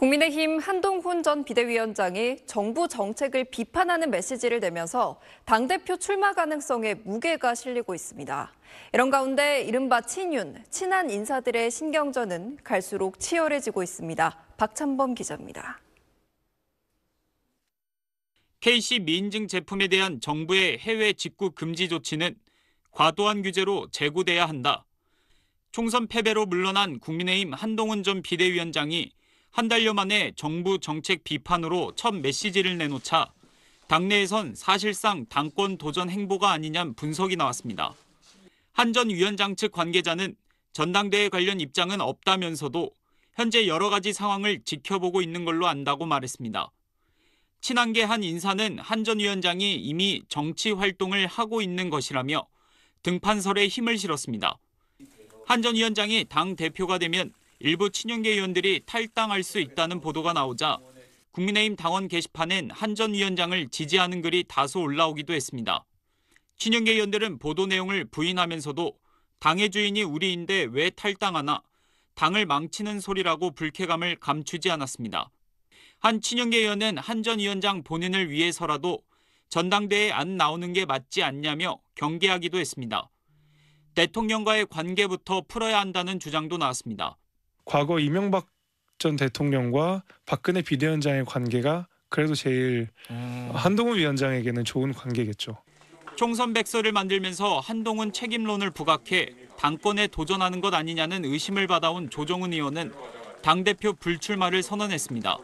국민의힘 한동훈 전 비대위원장이 정부 정책을 비판하는 메시지를 내면서 당대표 출마 가능성에 무게가 실리고 있습니다. 이런 가운데 이른바 친윤, 친한 인사들의 신경전은 갈수록 치열해지고 있습니다. 박찬범 기자입니다. KC 미인증 제품에 대한 정부의 해외 직구 금지 조치는 과도한 규제로 재고돼야 한다. 총선 패배로 물러난 국민의힘 한동훈 전 비대위원장이 한 달여 만에 정부 정책 비판으로 첫 메시지를 내놓자 당내에선 사실상 당권 도전 행보가 아니냐는 분석이 나왔습니다. 한 전 위원장 측 관계자는 전당대회 관련 입장은 없다면서도 현재 여러 가지 상황을 지켜보고 있는 걸로 안다고 말했습니다. 친한계 한 인사는 한 전 위원장이 이미 정치 활동을 하고 있는 것이라며 등판설에 힘을 실었습니다. 한 전 위원장이 당 대표가 되면 일부 친윤계 의원들이 탈당할 수 있다는 보도가 나오자 국민의힘 당원 게시판엔 한전 위원장을 지지하는 글이 다소 올라오기도 했습니다. 친윤계 의원들은 보도 내용을 부인하면서도 당의 주인이 우리인데 왜 탈당하나 당을 망치는 소리라고 불쾌감을 감추지 않았습니다. 한 친윤계 의원은 한 전 위원장 본인을 위해서라도 전당대에 안 나오는 게 맞지 않냐며 경계하기도 했습니다. 대통령과의 관계부터 풀어야 한다는 주장도 나왔습니다. 과거 이명박 전 대통령과 박근혜 비대위원장의 관계가 그래도 제일 음. 한동훈 위원장에게는 좋은 관계겠죠. 총선 백서를 만들면서 한동훈 책임론을 부각해 당권에 도전하는 것 아니냐는 의심을 받아온 조정은 의원은 당대표 불출마를 선언했습니다.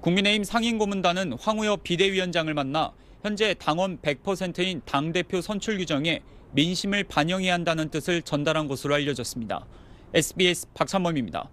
국민의힘 상임고문단은 황우여 비대위원장을 만나 현재 당원 100%인 당대표 선출 규정에 민심을 반영해야 한다는 뜻을 전달한 것으로 알려졌습니다. SBS 박찬범입니다.